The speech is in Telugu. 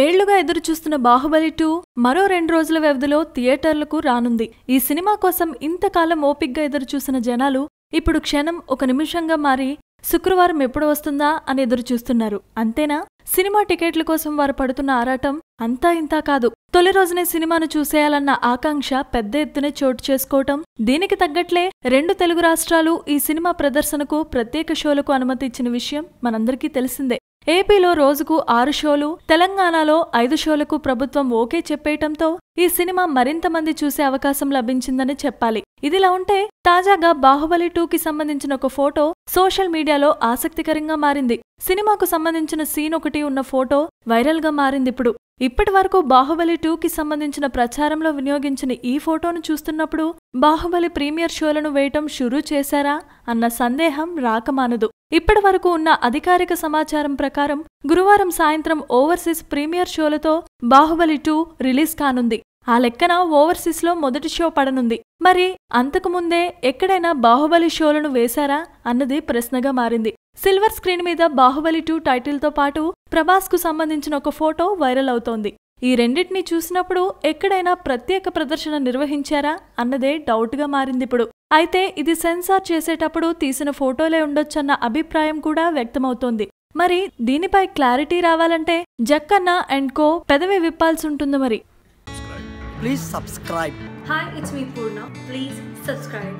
ఏళ్లుగా ఎదురుచూస్తున్న బాహుబలి టూ మరో రెండు రోజుల వ్యవధిలో థియేటర్లకు రానుంది ఈ సినిమా కోసం ఇంతకాలం ఓపిగ్గా ఎదురుచూసిన జనాలు ఇప్పుడు క్షణం ఒక నిమిషంగా మారి శుక్రవారం ఎప్పుడు వస్తుందా అని ఎదురుచూస్తున్నారు అంతేనా సినిమా టికెట్ల కోసం వారు పడుతున్న ఆరాటం అంతా ఇంతా కాదు తొలి రోజునే సినిమాను చూసేయాలన్న ఆకాంక్ష పెద్ద ఎత్తున చోటు చేసుకోవటం దీనికి తగ్గట్లే రెండు తెలుగు రాష్ట్రాలు ఈ సినిమా ప్రదర్శనకు ప్రత్యేక షోలకు అనుమతి ఇచ్చిన విషయం మనందరికీ తెలిసిందే ఏపీలో రోజుకు ఆరు షోలు తెలంగాణలో ఐదు షోలకు ప్రభుత్వం ఓకే చెప్పేయటంతో ఈ సినిమా మరింత మంది చూసే అవకాశం లభించిందని చెప్పాలి ఇదిలా ఉంటే తాజాగా బాహుబలి టూకి సంబంధించిన ఒక ఫోటో సోషల్ మీడియాలో ఆసక్తికరంగా మారింది సినిమాకు సంబంధించిన సీన్ ఒకటి ఉన్న ఫోటో వైరల్గా ఇప్పుడు ఇప్పటి వరకు బాహుబలి టూకి సంబంధించిన ప్రచారంలో వినియోగించిన ఈ ఫోటోను చూస్తున్నప్పుడు బాహుబలి ప్రీమియర్ షోలను వేయటం షురూ చేశారా అన్న సందేహం రాకమానదు ఇప్పటి వరకు ఉన్న అధికారిక సమాచారం ప్రకారం గురువారం సాయంత్రం ఓవర్సీస్ ప్రీమియర్ షోలతో బాహుబలి టూ రిలీజ్ కానుంది ఆ లెక్కన ఓవర్సీస్లో మొదటి షో పడనుంది మరి అంతకుముందే ఎక్కడైనా బాహుబలి షోలను వేశారా అన్నది ప్రశ్నగా మారింది సిల్వర్ స్క్రీన్ మీద బాహుబలి టూ టైటిల్తో పాటు ప్రభాస్కు సంబంధించిన ఒక ఫోటో వైరల్ అవుతోంది ఈ రెండింటినీ చూసినప్పుడు ఎక్కడైనా ప్రత్యేక ప్రదర్శన నిర్వహించారా అన్నదే డౌట్గా మారింది ఇప్పుడు అయితే ఇది సెన్సార్ చేసేటప్పుడు తీసిన ఫోటోలే ఉండొచ్చన్న అభిప్రాయం కూడా వ్యక్తమవుతోంది మరి దీనిపై క్లారిటీ రావాలంటే జక్కన్న అండ్ కో పెదవి విప్పాల్సి ఉంటుంది మరి please subscribe hi it's me Purna please subscribe